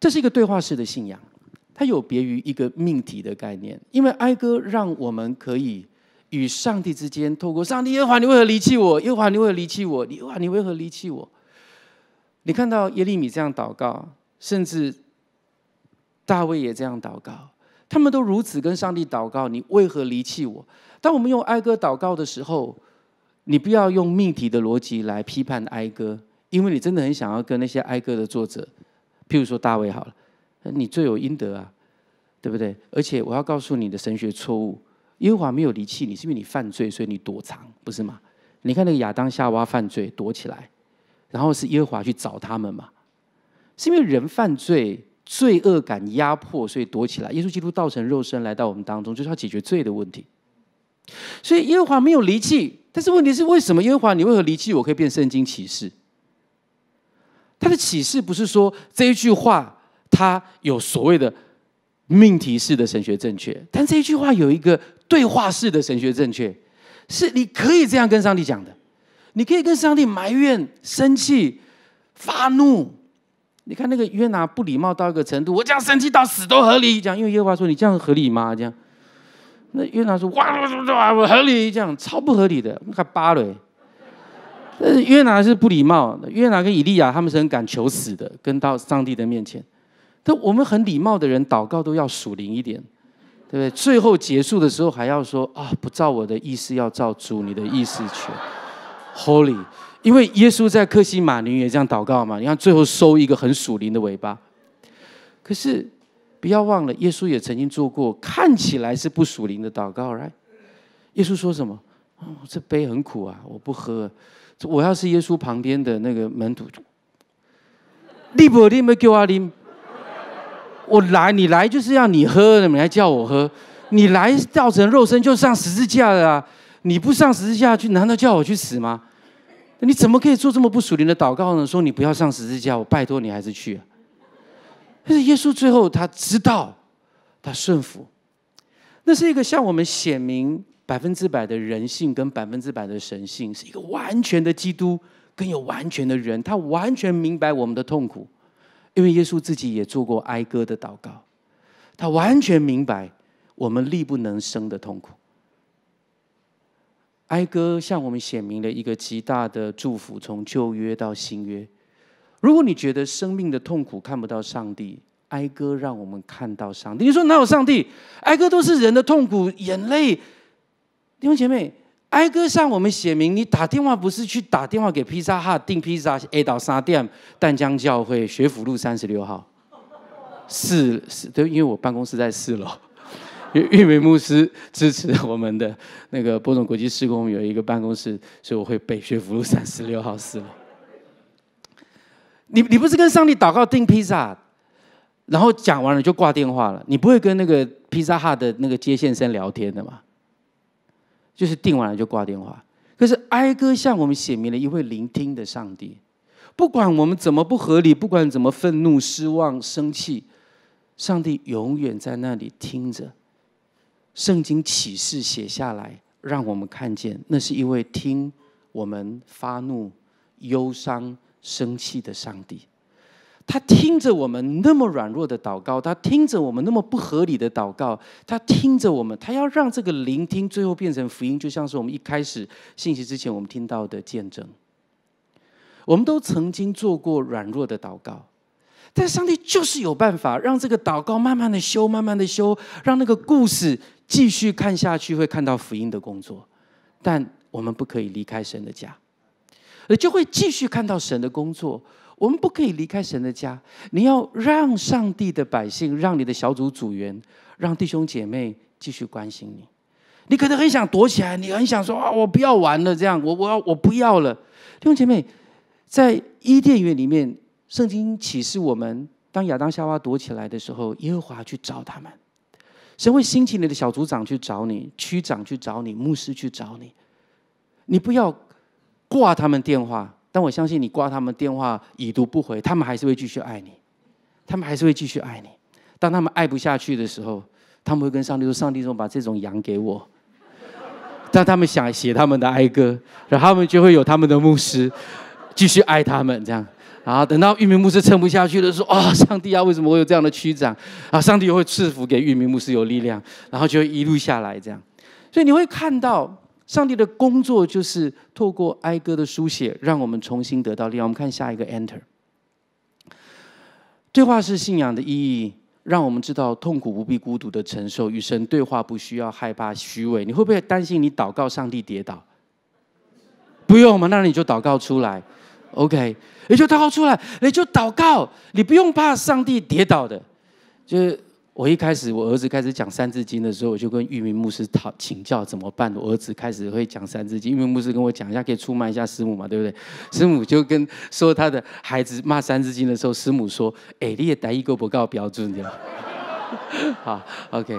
这是一个对话式的信仰，它有别于一个命题的概念。因为哀歌让我们可以与上帝之间透过“上帝耶华，你为何离弃我？”“耶和华，你为何离弃我？”“你啊，你为何离弃我？”你看到耶利米这样祷告，甚至大卫也这样祷告，他们都如此跟上帝祷告：“你为何离弃我？”当我们用哀歌祷告的时候，你不要用命题的逻辑来批判哀歌，因为你真的很想要跟那些哀歌的作者。譬如说大卫好了，你罪有应得啊，对不对？而且我要告诉你的神学错误：耶和华没有离弃你，是因为你犯罪，所以你躲藏，不是吗？你看那个亚当夏娃犯罪躲起来，然后是耶和华去找他们嘛？是因为人犯罪罪恶感压迫，所以躲起来。耶稣基督道成肉身来到我们当中，就是要解决罪的问题。所以耶和华没有离弃，但是问题是为什么耶和华你为何离弃？我可以变圣经启示。它的启示不是说这一句话它有所谓的命题式的神学正确，但这一句话有一个对话式的神学正确，是你可以这样跟上帝讲的，你可以跟上帝埋怨、生气、发怒。你看那个约拿不礼貌到一个程度，我这样生气到死都合理，这样为耶句话说你这样合理吗？这样，那约拿说哇，合理这样超不合理的。那们看巴雷。约拿是不礼貌，约拿跟以利亚他们是很敢求死的，跟到上帝的面前。但我们很礼貌的人祷告都要属灵一点，对不对？最后结束的时候还要说啊，不照我的意思，要照主你的意思去。Holy，因为耶稣在克西马尼也这样祷告嘛。你看最后收一个很属灵的尾巴。可是不要忘了，耶稣也曾经做过看起来是不属灵的祷告，来。耶稣说什么？哦，这杯很苦啊，我不喝。我要是耶稣旁边的那个门徒，立不立？没有阿林。我来，你来就是要你喝的，你还叫我喝。你来造成肉身就上十字架了啊！你不上十字架去，难道叫我去死吗？你怎么可以做这么不属灵的祷告呢？说你不要上十字架，我拜托你还是去。但是耶稣最后他知道，他顺服。那是一个向我们显明。百分之百的人性跟百分之百的神性是一个完全的基督，跟有完全的人，他完全明白我们的痛苦，因为耶稣自己也做过哀歌的祷告，他完全明白我们力不能生的痛苦。哀歌向我们显明了一个极大的祝福，从旧约到新约。如果你觉得生命的痛苦看不到上帝，哀歌让我们看到上帝。你说哪有上帝？哀歌都是人的痛苦眼泪。弟兄姐妹，挨个上，我们写明。你打电话不是去打电话给披萨哈订披萨 A 到三店，淡江教会学府路三十六号四四，对，因为我办公室在四楼。玉玉梅牧师支持我们的那个播种国际事工有一个办公室，所以我会背学府路三十六号四楼。你你不是跟上帝祷告订披萨，然后讲完了就挂电话了，你不会跟那个披萨哈的那个接线生聊天的吗？就是定完了就挂电话。可是哀歌向我们写明了一位聆听的上帝，不管我们怎么不合理，不管怎么愤怒、失望、生气，上帝永远在那里听着。圣经启示写下来，让我们看见，那是因为听我们发怒、忧伤、生气的上帝。他听着我们那么软弱的祷告，他听着我们那么不合理的祷告，他听着我们，他要让这个聆听最后变成福音，就像是我们一开始信息之前我们听到的见证。我们都曾经做过软弱的祷告，但上帝就是有办法让这个祷告慢慢的修，慢慢的修，让那个故事继续看下去，会看到福音的工作。但我们不可以离开神的家，而就会继续看到神的工作。我们不可以离开神的家。你要让上帝的百姓，让你的小组组员，让弟兄姐妹继续关心你。你可能很想躲起来，你很想说啊，我不要玩了，这样，我我要我不要了。弟兄姐妹，在伊甸园里面，圣经启示我们，当亚当夏娃躲起来的时候，耶和华去找他们。神会兴起你的小组长去找你，区长去找你，牧师去找你。你不要挂他们电话。但我相信你挂他们电话已读不回，他们还是会继续爱你，他们还是会继续爱你。当他们爱不下去的时候，他们会跟上帝说：“上帝，怎么把这种羊给我？” 但他们想写他们的哀歌，然后他们就会有他们的牧师继续爱他们这样。然后等到玉明牧师撑不下去的时候，啊，上帝啊，为什么会有这样的区长？啊，上帝会赐福给玉明牧师有力量，然后就一路下来这样。所以你会看到。上帝的工作就是透过哀歌的书写，让我们重新得到力量。我们看下一个 Enter。对话是信仰的意义，让我们知道痛苦不必孤独的承受，与神对话不需要害怕虚伪。你会不会担心你祷告上帝跌倒？不用嘛，那你就祷告出来，OK？你就祷告出来，你就祷告，你不用怕上帝跌倒的，就是。我一开始，我儿子开始讲《三字经》的时候，我就跟玉明牧师讨请教怎么办。我儿子开始会讲《三字经》，玉明牧师跟我讲一下，可以出卖一下师母嘛，对不对？师母就跟说他的孩子骂《三字经》的时候，师母说：“哎，你也带一个不高标准的。”好，OK，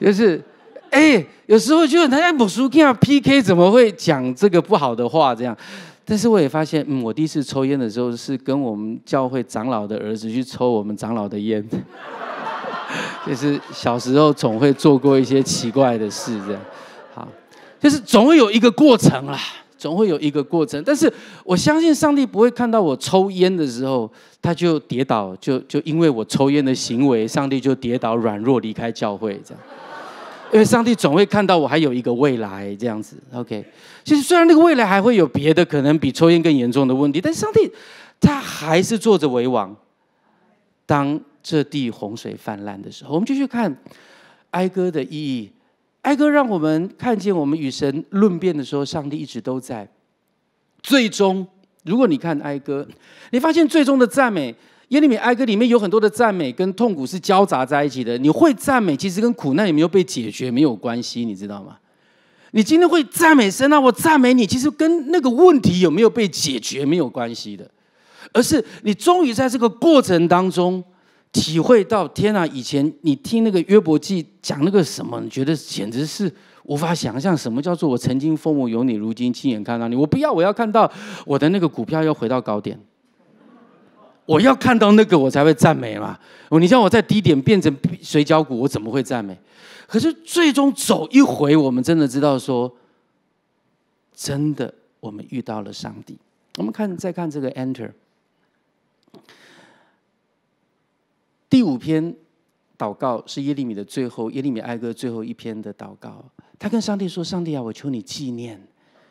就是哎，有时候就他两母苏要 PK，怎么会讲这个不好的话这样？但是我也发现，嗯，我第一次抽烟的时候是跟我们教会长老的儿子去抽我们长老的烟。就是小时候总会做过一些奇怪的事，这样，好，就是总会有一个过程啦，总会有一个过程。但是我相信上帝不会看到我抽烟的时候，他就跌倒，就就因为我抽烟的行为，上帝就跌倒软弱离开教会这样。因为上帝总会看到我还有一个未来这样子。OK，其实虽然那个未来还会有别的可能比抽烟更严重的问题，但上帝他还是坐着为王。当。这地洪水泛滥的时候，我们就去看哀歌的意义。哀歌让我们看见，我们与神论辩的时候，上帝一直都在。最终，如果你看哀歌，你发现最终的赞美，耶利米哀歌里面有很多的赞美跟痛苦是交杂在一起的。你会赞美，其实跟苦难有没有被解决没有关系，你知道吗？你今天会赞美神啊，我赞美你，其实跟那个问题有没有被解决没有关系的，而是你终于在这个过程当中。体会到天啊！以前你听那个约伯记讲那个什么，你觉得简直是无法想象，什么叫做我曾经父母有你，如今亲眼看到你。我不要，我要看到我的那个股票又回到高点，我要看到那个我才会赞美嘛。你叫我在低点变成水饺股，我怎么会赞美？可是最终走一回，我们真的知道说，真的我们遇到了上帝。我们看，再看这个 enter。第五篇祷告是耶利米的最后，耶利米哀歌最后一篇的祷告。他跟上帝说：“上帝啊，我求你纪念。”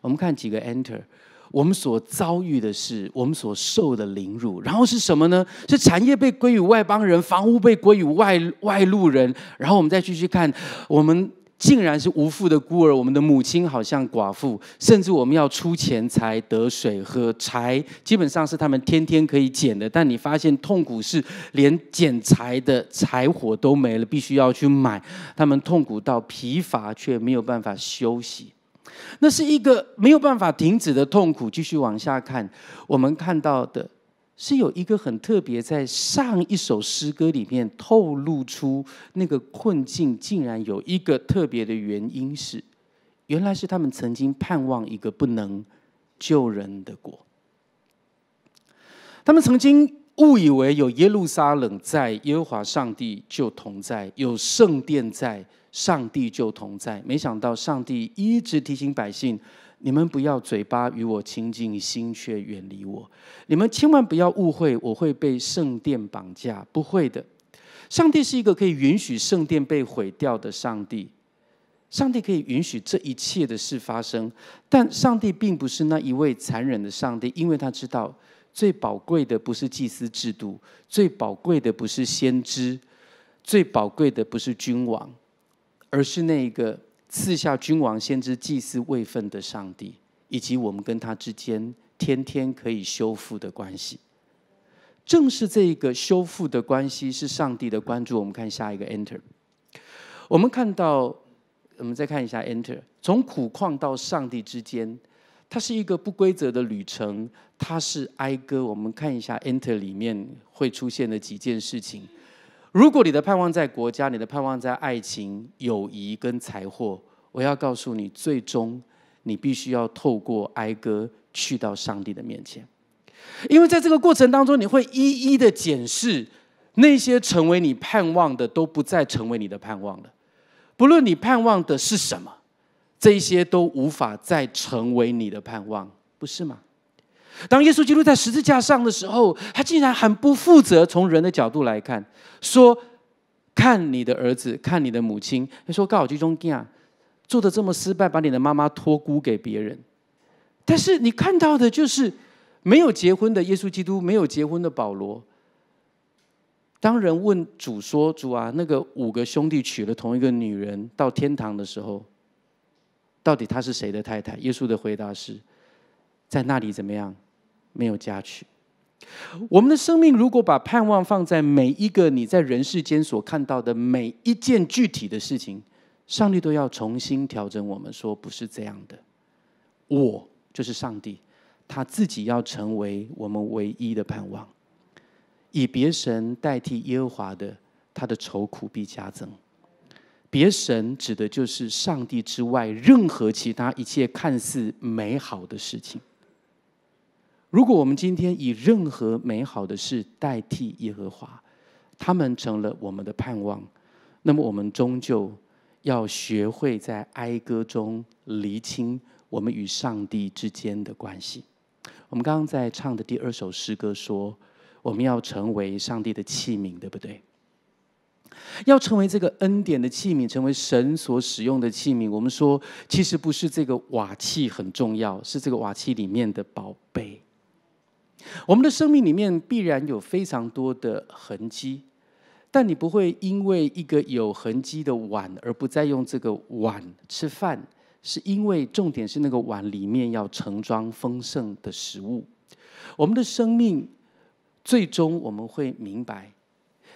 我们看几个 enter，我们所遭遇的是我们所受的凌辱，然后是什么呢？是产业被归于外邦人，房屋被归于外外路人。然后我们再继续看我们。竟然是无父的孤儿，我们的母亲好像寡妇，甚至我们要出钱才得水喝柴，基本上是他们天天可以捡的。但你发现痛苦是连捡柴的柴火都没了，必须要去买。他们痛苦到疲乏，却没有办法休息，那是一个没有办法停止的痛苦。继续往下看，我们看到的。是有一个很特别，在上一首诗歌里面透露出那个困境，竟然有一个特别的原因是，原来是他们曾经盼望一个不能救人的国。他们曾经误以为有耶路撒冷在，耶和华上帝就同在；有圣殿在，上帝就同在。没想到上帝一直提醒百姓。你们不要嘴巴与我亲近，心却远离我。你们千万不要误会，我会被圣殿绑架，不会的。上帝是一个可以允许圣殿被毁掉的上帝，上帝可以允许这一切的事发生，但上帝并不是那一位残忍的上帝，因为他知道最宝贵的不是祭司制度，最宝贵的不是先知，最宝贵的不是君王，而是那一个。赐下君王、先知、祭司位份的上帝，以及我们跟他之间天天可以修复的关系，正是这一个修复的关系是上帝的关注。我们看下一个 enter，我们看到，我们再看一下 enter，从苦况到上帝之间，它是一个不规则的旅程，它是哀歌。我们看一下 enter 里面会出现的几件事情。如果你的盼望在国家，你的盼望在爱情、友谊跟财货，我要告诉你，最终你必须要透过哀歌去到上帝的面前，因为在这个过程当中，你会一一的检视那些成为你盼望的都不再成为你的盼望了。不论你盼望的是什么，这些都无法再成为你的盼望，不是吗？当耶稣基督在十字架上的时候，他竟然很不负责，从人的角度来看，说：“看你的儿子，看你的母亲。”他说：“告诉我，居中吉亚做的这么失败，把你的妈妈托孤给别人。”但是你看到的就是没有结婚的耶稣基督，没有结婚的保罗。当人问主说：“主啊，那个五个兄弟娶了同一个女人到天堂的时候，到底他是谁的太太？”耶稣的回答是。在那里怎么样？没有家去。我们的生命如果把盼望放在每一个你在人世间所看到的每一件具体的事情，上帝都要重新调整我们，说不是这样的。我就是上帝，他自己要成为我们唯一的盼望。以别神代替耶和华的，他的愁苦必加增。别神指的就是上帝之外任何其他一切看似美好的事情。如果我们今天以任何美好的事代替耶和华，他们成了我们的盼望，那么我们终究要学会在哀歌中厘清我们与上帝之间的关系。我们刚刚在唱的第二首诗歌说，我们要成为上帝的器皿，对不对？要成为这个恩典的器皿，成为神所使用的器皿。我们说，其实不是这个瓦器很重要，是这个瓦器里面的宝贝。我们的生命里面必然有非常多的痕迹，但你不会因为一个有痕迹的碗而不再用这个碗吃饭，是因为重点是那个碗里面要盛装丰盛的食物。我们的生命最终我们会明白，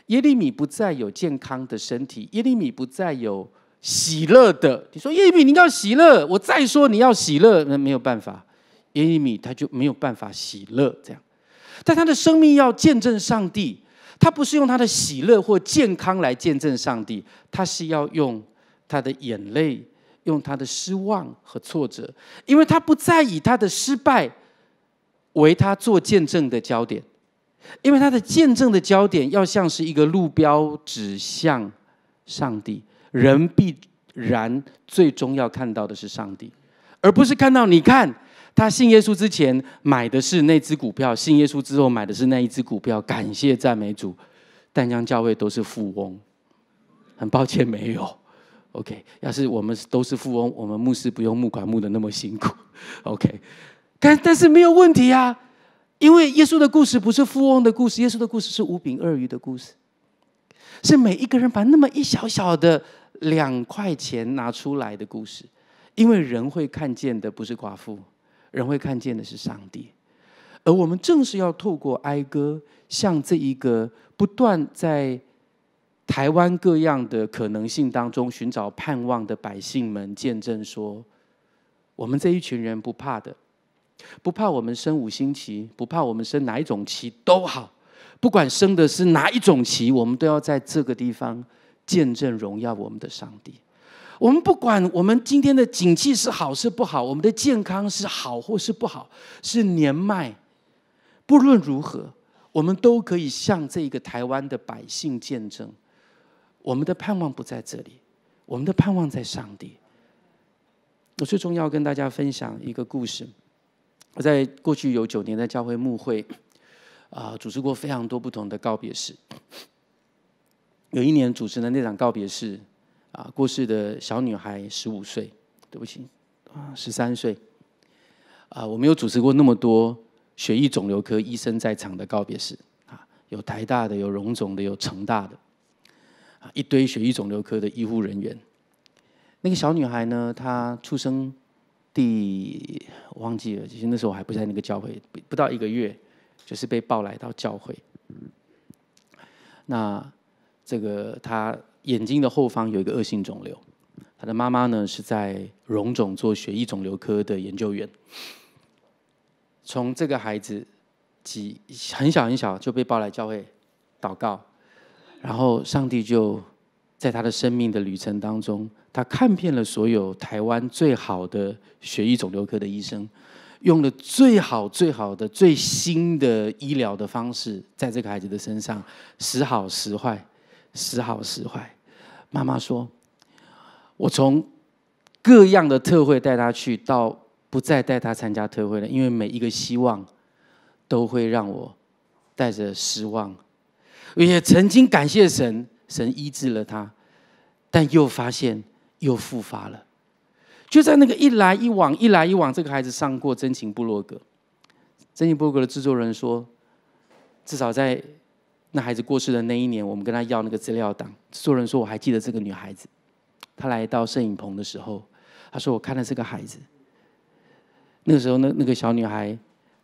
耶利米不再有健康的身体，耶利米不再有喜乐的。你说耶利米你要喜乐，我再说你要喜乐，那没有办法。耶利米，他就没有办法喜乐这样，但他的生命要见证上帝。他不是用他的喜乐或健康来见证上帝，他是要用他的眼泪，用他的失望和挫折，因为他不再以他的失败为他做见证的焦点，因为他的见证的焦点要像是一个路标，指向上帝。人必然最终要看到的是上帝，而不是看到你看。他信耶稣之前买的是那只股票，信耶稣之后买的是那一只股票。感谢赞美主，淡江教会都是富翁。很抱歉没有，OK。要是我们都是富翁，我们牧师不用募款募的那么辛苦，OK。但但是没有问题啊，因为耶稣的故事不是富翁的故事，耶稣的故事是五饼二鱼的故事，是每一个人把那么一小小的两块钱拿出来的故事。因为人会看见的不是寡妇。人会看见的是上帝，而我们正是要透过哀歌，向这一个不断在台湾各样的可能性当中寻找盼望的百姓们，见证说：我们这一群人不怕的，不怕我们升五星旗，不怕我们升哪一种旗都好，不管升的是哪一种旗，我们都要在这个地方见证荣耀我们的上帝。我们不管我们今天的景气是好是不好，我们的健康是好或是不好，是年迈，不论如何，我们都可以向这个台湾的百姓见证，我们的盼望不在这里，我们的盼望在上帝。我最终要跟大家分享一个故事，我在过去有九年在教会牧会，啊，组织过非常多不同的告别式，有一年主持的那场告别式。啊，过世的小女孩十五岁，对不起，啊十三岁，啊我没有主持过那么多血液肿瘤科医生在场的告别式，啊有台大的，有荣总的，有成大的，啊一堆血液肿瘤科的医护人员。那个小女孩呢，她出生第忘记了，其实那时候我还不在那个教会，不到一个月，就是被抱来到教会。那这个她。眼睛的后方有一个恶性肿瘤，他的妈妈呢是在荣总做血液肿瘤科的研究员。从这个孩子几很小很小就被抱来教会祷告，然后上帝就在他的生命的旅程当中，他看遍了所有台湾最好的血液肿瘤科的医生，用了最好最好的最新的医疗的方式，在这个孩子的身上时好时坏，时好时坏。妈妈说：“我从各样的特会带他去，到不再带他参加特会了，因为每一个希望都会让我带着失望。也曾经感谢神，神医治了他，但又发现又复发了。就在那个一来一往，一来一往，这个孩子上过《真情部落格》，《真情部落格》的制作人说，至少在。”那孩子过世的那一年，我们跟他要那个资料档。制作人说：“我还记得这个女孩子。她来到摄影棚的时候，她说：‘我看了这个孩子。’那个时候，那那个小女孩，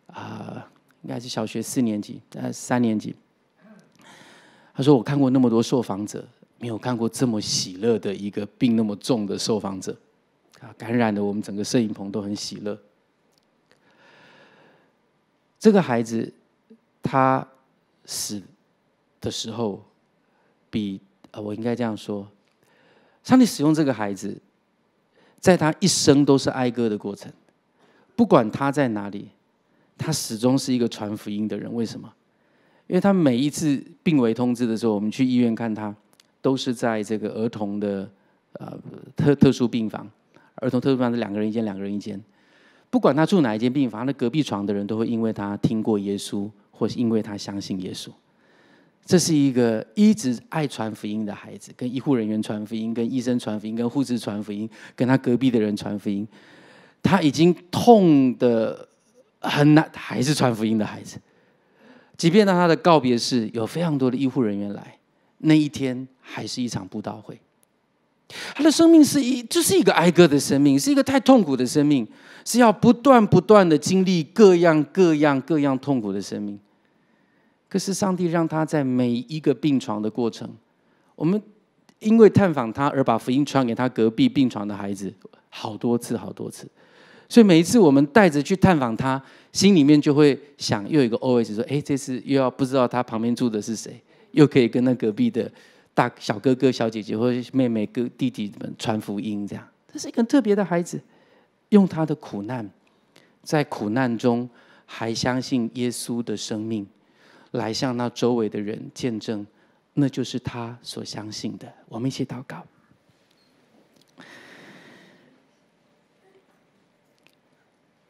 啊，应该是小学四年级，呃，三年级。她说：‘我看过那么多受访者，没有看过这么喜乐的一个病那么重的受访者。’啊，感染的我们整个摄影棚都很喜乐。这个孩子，他死。”的时候，比呃，我应该这样说：上帝使用这个孩子，在他一生都是哀歌的过程，不管他在哪里，他始终是一个传福音的人。为什么？因为他每一次病危通知的时候，我们去医院看他，都是在这个儿童的呃特特殊病房。儿童特殊病房是两个人一间，两个人一间。不管他住哪一间病房，那隔壁床的人都会因为他听过耶稣，或是因为他相信耶稣。这是一个一直爱传福音的孩子，跟医护人员传福音，跟医生传福音，跟护士传福音，跟他隔壁的人传福音。他已经痛的很难，还是传福音的孩子。即便到他的告别式，有非常多的医护人员来，那一天还是一场布道会。他的生命是一，就是一个挨个的生命，是一个太痛苦的生命，是要不断不断的经历各样各样各样痛苦的生命。可是上帝让他在每一个病床的过程，我们因为探访他而把福音传给他隔壁病床的孩子好多次，好多次。所以每一次我们带着去探访他，心里面就会想，又有一个 OS 说：“哎，这次又要不知道他旁边住的是谁，又可以跟那隔壁的大小哥哥、小姐姐或者妹妹、哥弟弟们传福音。”这样，这是一个特别的孩子，用他的苦难，在苦难中还相信耶稣的生命。来向那周围的人见证，那就是他所相信的。我们一起祷告，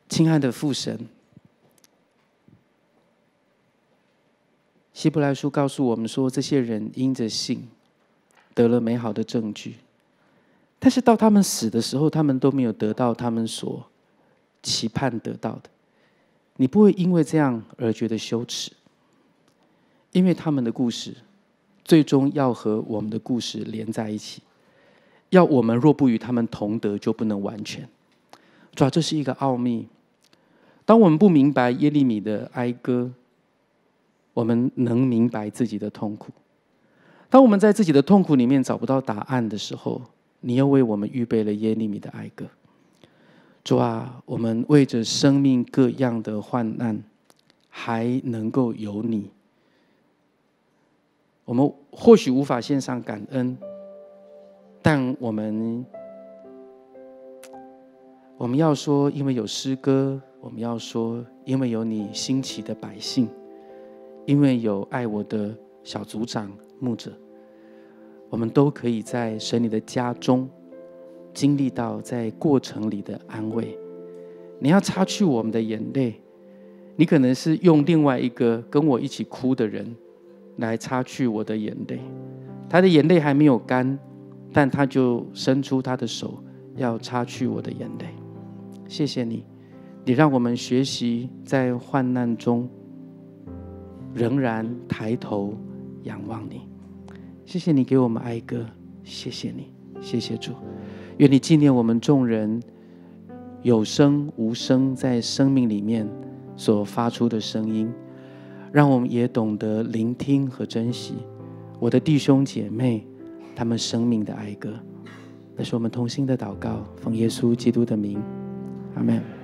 亲爱的父神，希伯来书告诉我们说，这些人因着信得了美好的证据，但是到他们死的时候，他们都没有得到他们所期盼得到的。你不会因为这样而觉得羞耻。因为他们的故事，最终要和我们的故事连在一起。要我们若不与他们同德，就不能完全。主啊，这是一个奥秘。当我们不明白耶利米的哀歌，我们能明白自己的痛苦。当我们在自己的痛苦里面找不到答案的时候，你又为我们预备了耶利米的哀歌。主啊，我们为着生命各样的患难，还能够有你。我们或许无法献上感恩，但我们我们要说，因为有诗歌；我们要说，因为有你兴起的百姓，因为有爱我的小组长牧者，我们都可以在神你的家中经历到在过程里的安慰。你要擦去我们的眼泪，你可能是用另外一个跟我一起哭的人。来擦去我的眼泪，他的眼泪还没有干，但他就伸出他的手要擦去我的眼泪。谢谢你，你让我们学习在患难中仍然抬头仰望你。谢谢你给我们哀歌，谢谢你，谢谢主，愿你纪念我们众人有声无声在生命里面所发出的声音。让我们也懂得聆听和珍惜我的弟兄姐妹他们生命的哀歌。那是我们同心的祷告，奉耶稣基督的名，阿门。